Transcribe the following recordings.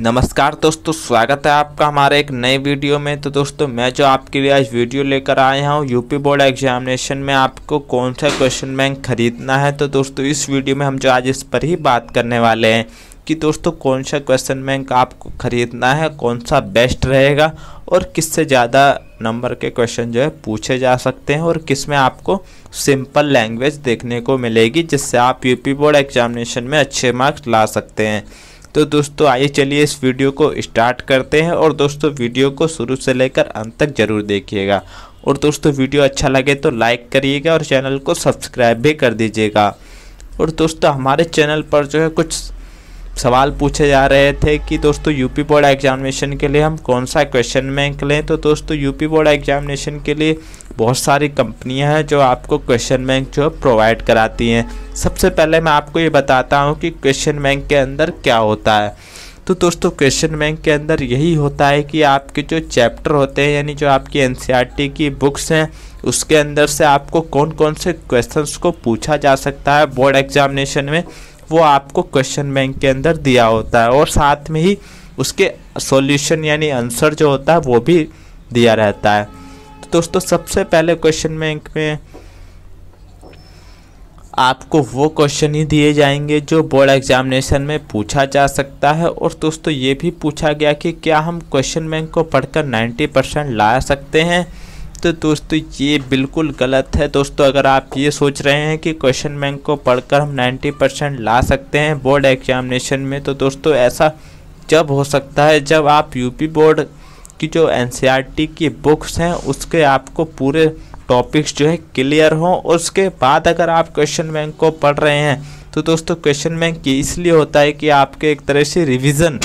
नमस्कार दोस्तों स्वागत है आपका हमारे एक नए वीडियो में तो दोस्तों मैं जो आपके लिए आज वीडियो लेकर आया हूँ यूपी बोर्ड एग्जामिनेशन में आपको कौन सा क्वेश्चन बैंक खरीदना है तो दोस्तों इस वीडियो में हम जो आज इस पर ही बात करने वाले हैं कि दोस्तों कौन सा क्वेश्चन बैंक आपको खरीदना है कौन सा बेस्ट रहेगा और किससे ज़्यादा नंबर के क्वेश्चन जो है पूछे जा सकते हैं और किस में आपको सिंपल लैंग्वेज देखने को मिलेगी जिससे आप यूपी बोर्ड एग्जामिनेशन में अच्छे मार्क्स ला सकते हैं तो दोस्तों आइए चलिए इस वीडियो को स्टार्ट करते हैं और दोस्तों वीडियो को शुरू से लेकर अंत तक ज़रूर देखिएगा और दोस्तों वीडियो अच्छा लगे तो लाइक करिएगा और चैनल को सब्सक्राइब भी कर दीजिएगा और दोस्तों हमारे चैनल पर जो है कुछ सवाल पूछे जा रहे थे कि दोस्तों यूपी बोर्ड एग्जामिनेशन के लिए हम कौन सा क्वेश्चन बैंक लें तो दोस्तों यूपी बोर्ड एग्जामिनेशन के लिए बहुत सारी कंपनियां हैं जो आपको क्वेश्चन बैंक जो प्रोवाइड कराती हैं सबसे पहले मैं आपको ये बताता हूँ कि क्वेश्चन बैंक के अंदर क्या होता है तो दोस्तों क्वेश्चन बैंक के अंदर यही होता है कि आपके जो चैप्टर होते हैं यानी जो आपकी एन e की बुक्स हैं उसके अंदर से आपको कौन कौन से क्वेश्चंस को पूछा जा सकता है बोर्ड एग्जामिनेशन में वो आपको क्वेश्चन बैंक के अंदर दिया होता है और साथ में ही उसके सॉल्यूशन यानी आंसर जो होता है वो भी दिया रहता है तो दोस्तों सबसे पहले क्वेश्चन बैंक में आपको वो क्वेश्चन ही दिए जाएंगे जो बोर्ड एग्जामिनेशन में पूछा जा सकता है और दोस्तों ये भी पूछा गया कि क्या हम क्वेश्चन बैंक को पढ़कर 90 परसेंट ला सकते हैं दोस्त दोस्तों ये बिल्कुल गलत है दोस्तों अगर आप ये सोच रहे हैं कि क्वेश्चन बैंक को पढ़कर हम 90 परसेंट ला सकते हैं बोर्ड एग्जामिनेशन में तो दोस्तों ऐसा जब हो सकता है जब आप यूपी बोर्ड की जो एन e की बुक्स हैं उसके आपको पूरे टॉपिक्स जो है क्लियर हों उसके बाद अगर आप क्वेश्चन बैंक को पढ़ रहे हैं तो दोस्तों क्वेश्चन बैंक ये इसलिए होता है कि आपके एक तरह से रिविज़न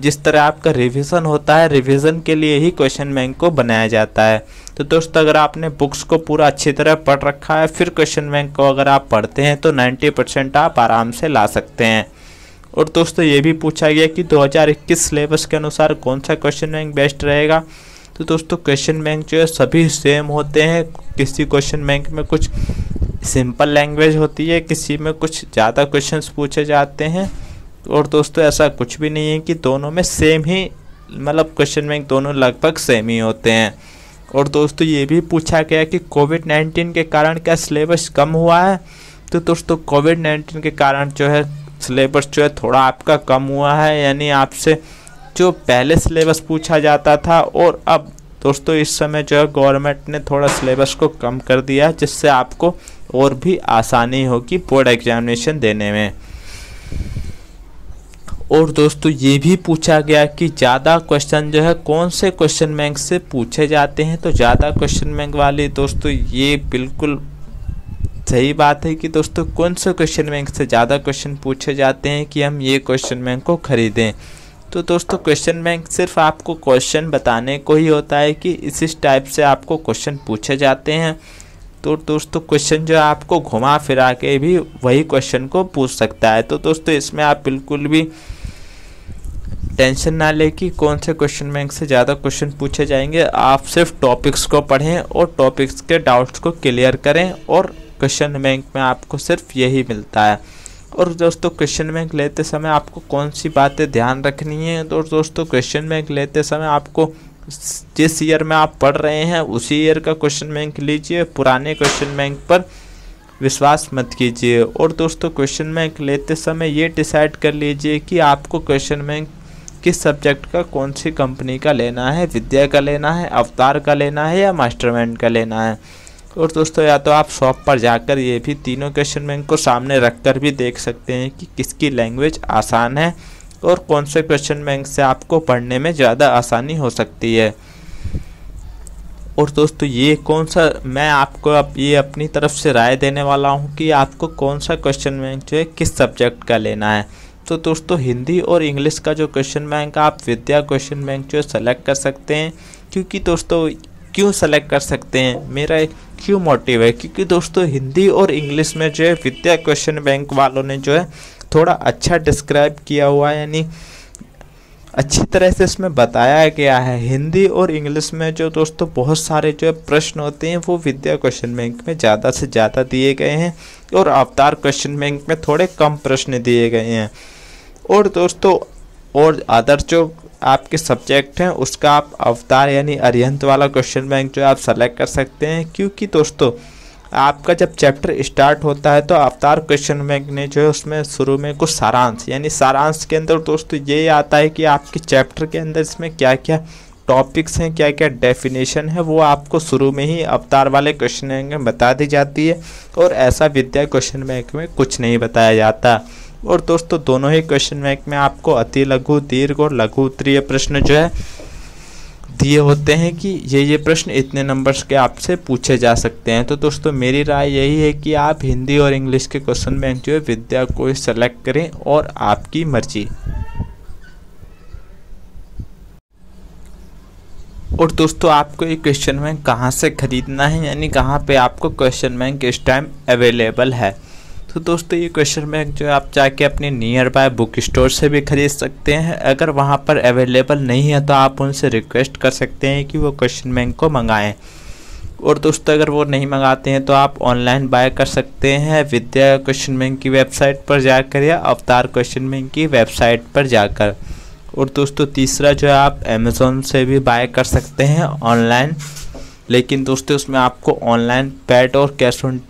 जिस तरह आपका रिविज़न होता है रिविज़न के लिए ही क्वेश्चन बैंक को बनाया जाता है तो दोस्तों अगर आपने बुक्स को पूरा अच्छी तरह पढ़ रखा है फिर क्वेश्चन बैंक को अगर आप पढ़ते हैं तो नाइन्टी परसेंट आप आराम से ला सकते हैं और दोस्तों ये भी पूछा गया कि 2021 सिलेबस के अनुसार कौन सा क्वेश्चन बैंक बेस्ट रहेगा तो दोस्तों क्वेश्चन बैंक जो है सभी सेम होते हैं किसी क्वेश्चन बैंक में कुछ सिंपल लैंग्वेज होती है किसी में कुछ ज़्यादा क्वेश्चन पूछे जाते हैं और दोस्तों ऐसा कुछ भी नहीं है कि दोनों में सेम ही मतलब क्वेश्चन बैंक दोनों लगभग सेम ही होते हैं और दोस्तों ये भी पूछा गया कि कोविड नाइन्टीन के कारण क्या सिलेबस कम हुआ है तो दोस्तों कोविड नाइन्टीन के कारण जो है सिलेबस जो है थोड़ा आपका कम हुआ है यानी आपसे जो पहले सिलेबस पूछा जाता था और अब दोस्तों इस समय जो है गवर्नमेंट ने थोड़ा सिलेबस को कम कर दिया जिससे आपको और भी आसानी होगी बोर्ड एग्जामिनेशन देने में और दोस्तों ये भी पूछा गया कि ज़्यादा क्वेश्चन जो है कौन से क्वेश्चन बैंक से पूछे जाते हैं तो ज़्यादा क्वेश्चन बैंक वाले दोस्तों ये बिल्कुल सही बात है कि दोस्तों कौन से क्वेश्चन बैंक से ज़्यादा क्वेश्चन पूछे जाते हैं कि हम ये क्वेश्चन बैंक को ख़रीदें तो दोस्तों क्वेश्चन बैंक सिर्फ आपको क्वेश्चन बताने को ही होता है कि इस इस टाइप से आपको क्वेश्चन पूछे जाते हैं तो दोस्तों क्वेश्चन जो है आपको घुमा फिरा के भी वही क्वेश्चन को पूछ सकता है तो दोस्तों इसमें आप बिल्कुल भी टेंशन ना ले कि कौन से क्वेश्चन बैंक से ज़्यादा क्वेश्चन पूछे जाएंगे आप सिर्फ टॉपिक्स को पढ़ें और टॉपिक्स के डाउट्स को क्लियर करें और क्वेश्चन बैंक में आपको सिर्फ यही मिलता है और दोस्तों क्वेश्चन बैंक लेते समय आपको कौन सी बातें ध्यान रखनी है और दोस्तों क्वेश्चन बैंक लेते समय आपको जिस ईयर में आप पढ़ रहे हैं उसी ईयर का क्वेश्चन बैंक लीजिए पुराने क्वेश्चन बैंक पर विश्वास मत कीजिए और दोस्तों क्वेश्चन बैंक लेते समय ये डिसाइड कर लीजिए कि आपको क्वेश्चन बैंक किस सब्जेक्ट का कौन सी कंपनी का लेना है विद्या का लेना है अवतार का लेना है या मास्टरमाइंड का लेना है और दोस्तों या तो आप शॉप पर जाकर ये भी तीनों क्वेश्चन बैंक को सामने रख कर भी देख सकते हैं कि किसकी लैंग्वेज आसान है और कौन से क्वेश्चन बैंक से आपको पढ़ने में ज़्यादा आसानी हो सकती है और दोस्तों ये कौन सा मैं आपको अब ये अपनी तरफ से राय देने वाला हूँ कि आपको कौन सा क्वेश्चन बैंक जो है किस सब्जेक्ट का लेना है तो दोस्तों हिंदी और इंग्लिश का जो क्वेश्चन बैंक है आप विद्या क्वेश्चन बैंक जो सेलेक्ट कर सकते हैं क्योंकि दोस्तों क्यों सेलेक्ट कर सकते हैं मेरा क्यों मोटिव है क्योंकि दोस्तों हिंदी और इंग्लिश में जो है विद्या क्वेश्चन बैंक वालों ने जो है थोड़ा अच्छा डिस्क्राइब किया हुआ है यानी अच्छी तरह से इसमें बताया गया है हिंदी और इंग्लिश में जो दोस्तों बहुत सारे जो प्रश्न होते हैं वो विद्या क्वेश्चन बैंक में ज़्यादा से ज़्यादा दिए गए हैं और अवतार क्वेश्चन बैंक में थोड़े कम प्रश्न दिए गए हैं और दोस्तों और अदर जो आपके सब्जेक्ट हैं उसका आप अवतार यानी अरिहंत वाला क्वेश्चन बैंक जो है आप सेलेक्ट कर सकते हैं क्योंकि दोस्तों आपका जब चैप्टर स्टार्ट होता है तो अवतार क्वेश्चन बैंक ने जो है उसमें शुरू में कुछ सारांश यानी सारांश के अंदर दोस्तों ये आता है कि आपके चैप्टर के अंदर इसमें क्या क्या टॉपिक्स हैं क्या क्या डेफिनेशन है वो आपको शुरू में ही अवतार वाले क्वेश्चन बैंक में बता दी जाती है और ऐसा विद्या क्वेश्चन बैंक में कुछ नहीं बताया जाता और दोस्तों दोनों ही क्वेश्चन बैंक में आपको अति लघु दीर्घ और लघु उत्तरीय प्रश्न जो है दिए होते हैं कि ये ये प्रश्न इतने नंबर्स के आपसे पूछे जा सकते हैं तो दोस्तों मेरी राय यही है कि आप हिंदी और इंग्लिश के क्वेश्चन बैंक जो है विद्या को सेलेक्ट करें और आपकी मर्जी और दोस्तों आपको ये क्वेश्चन बैंक कहाँ से ख़रीदना है यानी कहाँ पे आपको क्वेश्चन बैंक इस टाइम अवेलेबल है तो दोस्तों ये क्वेश्चन बैंक जो है आप जाके अपने नियर बाय बुक स्टोर से भी खरीद सकते हैं अगर वहाँ पर अवेलेबल नहीं है तो आप उनसे रिक्वेस्ट कर सकते हैं कि वो क्वेश्चन बैंक को मंगाएँ और दोस्तों अगर वो नहीं मंगाते हैं तो आप ऑनलाइन बाय कर सकते हैं विद्या क्वेश्चन बैंक की वेबसाइट पर जाकर या अवतार क्वेश्चन बैंक की वेबसाइट पर जाकर और दोस्तों तीसरा जो है आप अमेज़ोन से भी बाय कर सकते हैं ऑनलाइन लेकिन दोस्तों उसमें आपको ऑनलाइन पैड और कैश ऑन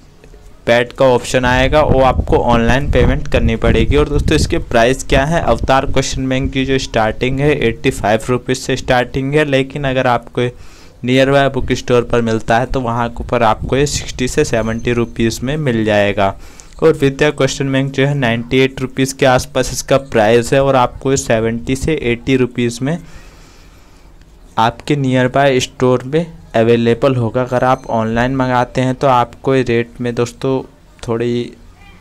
पैड का ऑप्शन आएगा वो आपको ऑनलाइन पेमेंट करनी पड़ेगी और दोस्तों इसके प्राइस क्या है अवतार क्वेश्चन बैंक की जो स्टार्टिंग है एट्टी फाइव रुपीज़ से स्टार्टिंग है लेकिन अगर आपको नियर बाय बुक स्टोर पर मिलता है तो वहाँ पर आपको ये सिक्सटी से सेवेंटी रुपीज़ में मिल जाएगा और विद्या क्वेश्चन बैंक जो है नाइन्टी एट रुपीज़ के आसपास इसका प्राइस है और आपको सेवेंटी से एट्टी रुपीज़ में आपके नियर बाय स्टोर में अवेलेबल होगा अगर आप ऑनलाइन मंगाते हैं तो आपको रेट में दोस्तों थोड़ी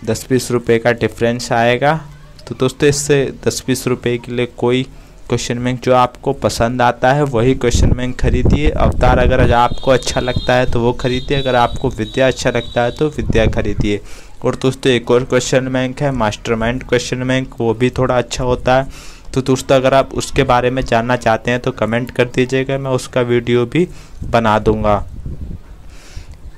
दस बीस रुपये का डिफरेंस आएगा तो दोस्तों इससे दस बीस रुपये के लिए कोई क्वेश्चन बैंक जो आपको पसंद आता है वही क्वेश्चन बैंक खरीदिए अवतार अगर आपको अच्छा लगता है तो वो खरीदिए अगर आपको विद्या अच्छा लगता है तो विद्या खरीदिए और दोस्तों एक और क्वेश्चन बैंक है मास्टरमाइंड क्वेश्चन बैंक वो भी थोड़ा अच्छा होता है तो दोस्तों अगर आप उसके बारे में जानना चाहते हैं तो कमेंट कर दीजिएगा मैं उसका वीडियो भी बना दूँगा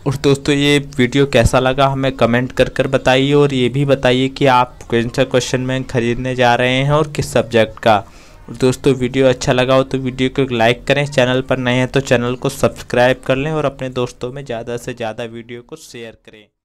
और दोस्तों ये वीडियो कैसा लगा हमें कमेंट कर कर बताइए और ये भी बताइए कि आप कौन सा क्वेश्चन में ख़रीदने जा रहे हैं और किस सब्जेक्ट का और दोस्तों वीडियो अच्छा लगा हो तो वीडियो को लाइक करें चैनल पर नए हैं तो चैनल को सब्सक्राइब कर लें और अपने दोस्तों में ज़्यादा से ज़्यादा वीडियो को शेयर करें